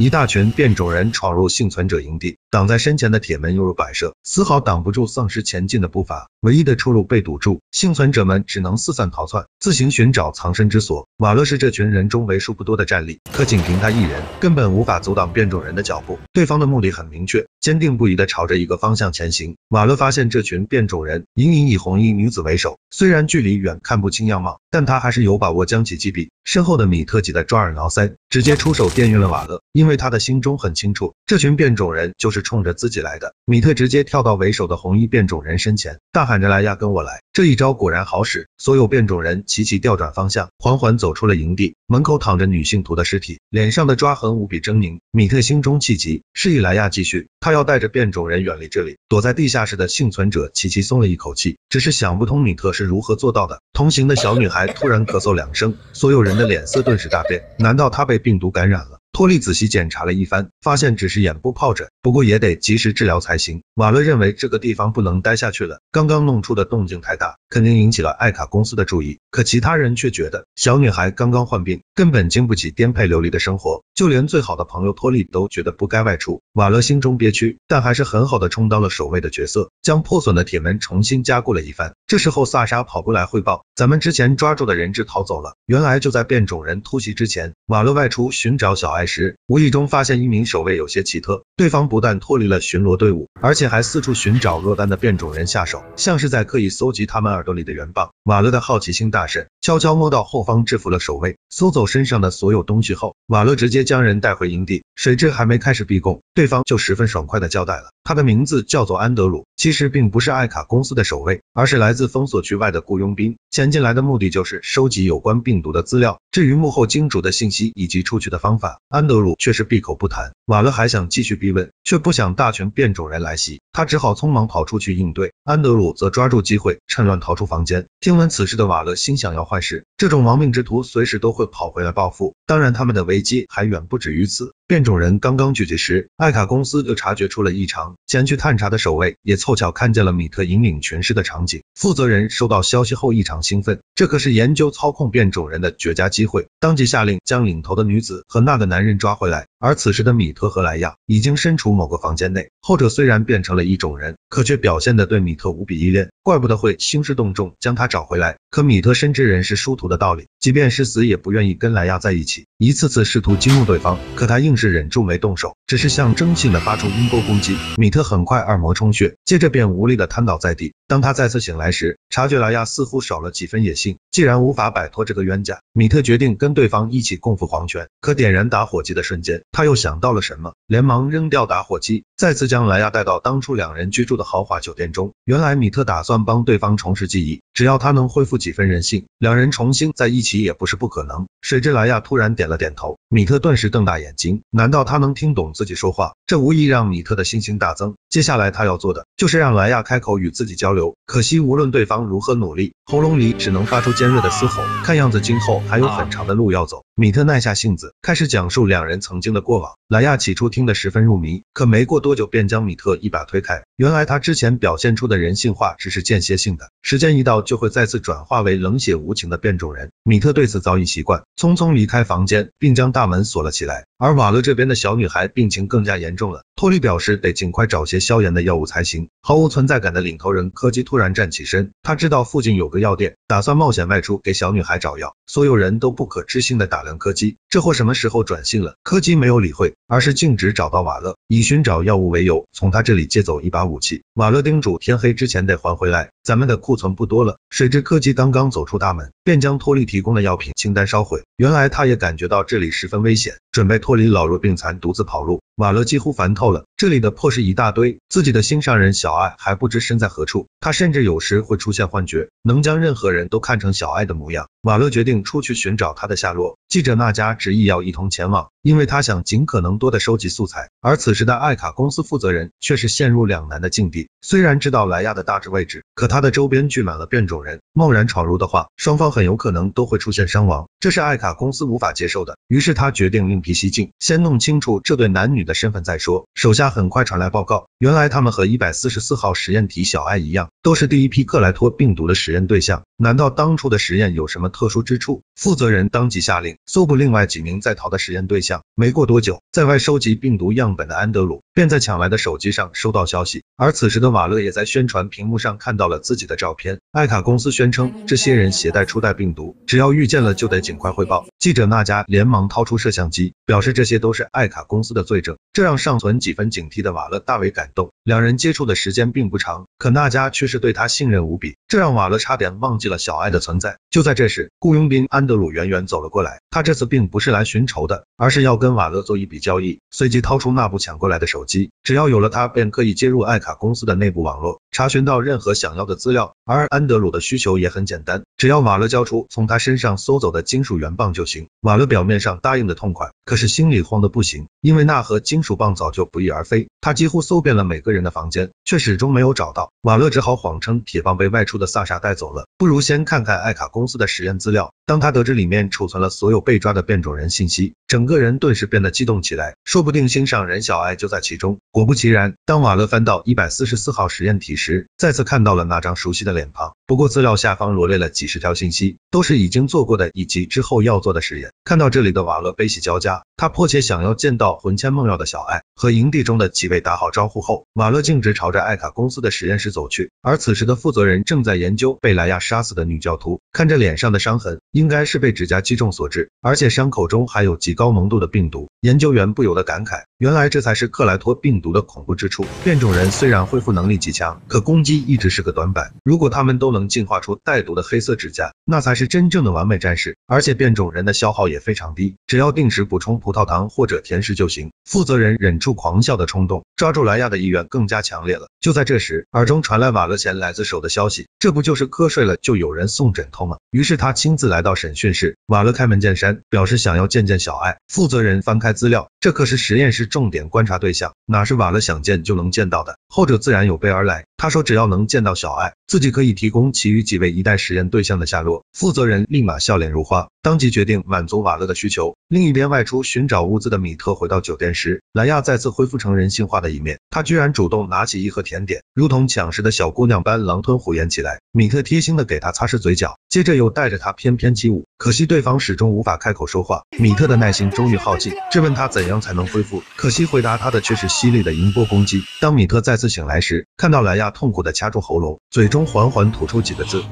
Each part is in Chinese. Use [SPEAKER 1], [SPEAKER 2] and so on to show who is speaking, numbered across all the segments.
[SPEAKER 1] 一大群变种人闯入幸存者营地，挡在身前的铁门犹如摆设。丝毫挡不住丧尸前进的步伐，唯一的出路被堵住，幸存者们只能四散逃窜，自行寻找藏身之所。瓦勒是这群人中为数不多的战力，可仅凭他一人，根本无法阻挡变种人的脚步。对方的目的很明确，坚定不移的朝着一个方向前行。瓦勒发现这群变种人隐隐以红衣女子为首，虽然距离远看不清样貌，但他还是有把握将其击毙。身后的米特急得抓耳挠腮，直接出手电晕了瓦勒，因为他的心中很清楚，这群变种人就是冲着自己来的。米特直接。跳到为首的红衣变种人身前，大喊着：“莱亚，跟我来！”这一招果然好使，所有变种人齐齐调转方向，缓缓走出了营地门口，躺着女信徒的尸体，脸上的抓痕无比狰狞。米特心中气急，示意莱亚继续，他要带着变种人远离这里。躲在地下室的幸存者齐齐松了一口气，只是想不通米特是如何做到的。同行的小女孩突然咳嗽两声，所有人的脸色顿时大变，难道她被病毒感染了？托利仔细检查了一番，发现只是眼部疱疹，不过也得及时治疗才行。瓦勒认为这个地方不能待下去了，刚刚弄出的动静太大。肯定引起了艾卡公司的注意，可其他人却觉得小女孩刚刚患病，根本经不起颠沛流离的生活，就连最好的朋友托利都觉得不该外出。瓦勒心中憋屈，但还是很好的充当了守卫的角色，将破损的铁门重新加固了一番。这时候，萨莎跑过来汇报，咱们之前抓住的人质逃走了。原来就在变种人突袭之前，瓦勒外出寻找小艾时，无意中发现一名守卫有些奇特，对方不但脱离了巡逻队伍，而且还四处寻找落单的变种人下手，像是在刻意搜集他们。耳朵里的圆棒。瓦勒的好奇心大盛，悄悄摸到后方，制服了守卫，搜走身上的所有东西后，瓦勒直接将人带回营地。谁知还没开始逼供，对方就十分爽快地交代了他的名字叫做安德鲁，其实并不是艾卡公司的守卫，而是来自封锁区外的雇佣兵。前进来的目的就是收集有关病毒的资料。至于幕后金主的信息以及出去的方法，安德鲁却是闭口不谈。瓦勒还想继续逼问，却不想大群变种人来袭，他只好匆忙跑出去应对。安德鲁则抓住机会，趁乱逃出房间。听。但此事的瓦勒心想：要坏事。这种亡命之徒随时都会跑回来报复，当然他们的危机还远不止于此。变种人刚刚聚集时，艾卡公司就察觉出了异常，前去探查的守卫也凑巧看见了米特引领全尸的场景。负责人收到消息后异常兴奋，这可是研究操控变种人的绝佳机会，当即下令将领头的女子和那个男人抓回来。而此时的米特和莱亚已经身处某个房间内，后者虽然变成了一种人，可却表现的对米特无比依恋，怪不得会兴师动众将他找回来。可米特深知人是殊途。的道理，即便是死也不愿意跟莱亚在一起，一次次试图激怒对方，可他硬是忍住没动手，只是象征性的发出音波攻击。米特很快二膜充血，接着便无力的瘫倒在地。当他再次醒来时，察觉莱亚似乎少了几分野性。既然无法摆脱这个冤家，米特决定跟对方一起共赴黄泉。可点燃打火机的瞬间，他又想到了什么，连忙扔掉打火机，再次将莱亚带到当初两人居住的豪华酒店中。原来米特打算帮对方重拾记忆，只要他能恢复几分人性，两人重新。在一起也不是不可能。谁知莱亚突然点了点头，米特顿时瞪大眼睛，难道他能听懂自己说话？这无疑让米特的信心大增。接下来他要做的就是让莱亚开口与自己交流。可惜无论对方如何努力，喉咙里只能发出尖锐的嘶吼，看样子今后还有很长的路要走。米特耐下性子，开始讲述两人曾经的过往。莱亚起初听得十分入迷，可没过多久便将米特一把推开。原来他之前表现出的人性化只是间歇性的，时间一到就会再次转化为冷血无情的变种人。米特对此早已习惯，匆匆离开房间，并将大门锁了起来。而瓦勒这边的小女孩病情更加严重了，托利表示得尽快找些消炎的药物才行。毫无存在感的领头人柯基突然站起身，他知道附近有个药店，打算冒险外出给小女孩找药。所有人都不可置信的打量柯基，这货什么时候转性了？柯基没有理会，而是径直找到瓦勒，以寻找药物为由，从他这里借走一把武器。瓦勒叮嘱天黑之前得还回来，咱们的库存不多了。谁知柯基刚刚走出大门，便将托利。提供的药品清单烧毁。原来他也感觉到这里十分危险。准备脱离老弱病残，独自跑路。马勒几乎烦透了，这里的破事一大堆，自己的心上人小艾还不知身在何处。他甚至有时会出现幻觉，能将任何人都看成小艾的模样。马勒决定出去寻找他的下落。记者那家执意要一同前往，因为他想尽可能多的收集素材。而此时的艾卡公司负责人却是陷入两难的境地，虽然知道莱亚的大致位置，可他的周边聚满了变种人，贸然闯入的话，双方很有可能都会出现伤亡，这是艾卡公司无法接受的。于是他决定另。皮蹊径，先弄清楚这对男女的身份再说。手下很快传来报告，原来他们和一百四十四号实验体小艾一样。都是第一批克莱托病毒的实验对象，难道当初的实验有什么特殊之处？负责人当即下令搜捕另外几名在逃的实验对象。没过多久，在外收集病毒样本的安德鲁便在抢来的手机上收到消息，而此时的瓦勒也在宣传屏幕上看到了自己的照片。艾卡公司宣称，这些人携带初代病毒，只要遇见了就得尽快汇报。记者娜家连忙掏出摄像机，表示这些都是艾卡公司的罪证，这让尚存几分警惕的瓦勒大为感动。两人接触的时间并不长，可娜家却。是对他信任无比，这让瓦勒差点忘记了小艾的存在。就在这时，雇佣兵安德鲁远远走了过来，他这次并不是来寻仇的，而是要跟瓦勒做一笔交易。随即掏出那部抢过来的手机，只要有了它，便可以接入艾卡公司的内部网络，查询到任何想要的资料。而安德鲁的需求也很简单。只要马勒交出从他身上搜走的金属圆棒就行。马勒表面上答应的痛快，可是心里慌得不行，因为那盒金属棒早就不翼而飞。他几乎搜遍了每个人的房间，却始终没有找到。马勒只好谎称铁棒被外出的萨沙带走了。不如先看看艾卡公司的实验资料，当他得知里面储存了所有被抓的变种人信息。整个人顿时变得激动起来，说不定心上人小爱就在其中。果不其然，当瓦勒翻到一百四十四号实验体时，再次看到了那张熟悉的脸庞。不过资料下方罗列了几十条信息，都是已经做过的以及之后要做的实验。看到这里的瓦勒悲喜交加，他迫切想要见到魂牵梦绕的小爱。和营地中的几位打好招呼后，马勒径直朝着艾卡公司的实验室走去。而此时的负责人正在研究被莱亚杀死的女教徒，看着脸上的伤痕，应该是被指甲击中所致，而且伤口中还有极高浓度的病毒。研究员不由得感慨，原来这才是克莱托病毒的恐怖之处。变种人虽然恢复能力极强，可攻击一直是个短板。如果他们都能进化出带毒的黑色指甲，那才是真正的完美战士。而且变种人的消耗也非常低，只要定时补充葡萄糖或者甜食就行。负责人忍住。狂笑的冲动，抓住莱亚的意愿更加强烈了。就在这时，耳中传来瓦勒前来自首的消息，这不就是瞌睡了就有人送枕头吗？于是他亲自来到审讯室，瓦勒开门见山，表示想要见见小艾。负责人翻开资料，这可是实验室重点观察对象，哪是瓦勒想见就能见到的？后者自然有备而来。他说只要能见到小爱，自己可以提供其余几位一代实验对象的下落。负责人立马笑脸如花，当即决定满足瓦勒的需求。另一边外出寻找物资的米特回到酒店时，莱亚再次恢复成人性化的一面，他居然主动拿起一盒甜点，如同抢食的小姑娘般狼吞虎咽起来。米特贴心的给他擦拭嘴角，接着又带着他翩翩起舞。可惜对方始终无法开口说话，米特的耐心终于耗尽，质问他怎样才能恢复。可惜回答他的却是犀利的音波攻击。当米特再次醒来时，看到莱亚。痛苦的掐住喉咙，嘴中缓缓吐出几个字。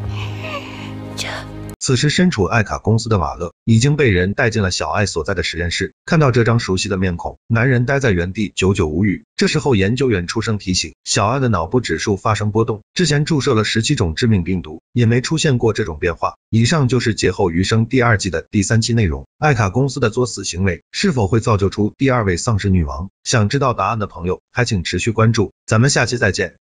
[SPEAKER 1] 此时身处艾卡公司的瓦勒已经被人带进了小艾所在的实验室。看到这张熟悉的面孔，男人呆在原地，久久无语。这时候研究员出声提醒，小艾的脑部指数发生波动，之前注射了十七种致命病毒，也没出现过这种变化。以上就是劫后余生第二季的第三期内容。艾卡公司的作死行为是否会造就出第二位丧尸女王？想知道答案的朋友，还请持续关注，咱们下期再见。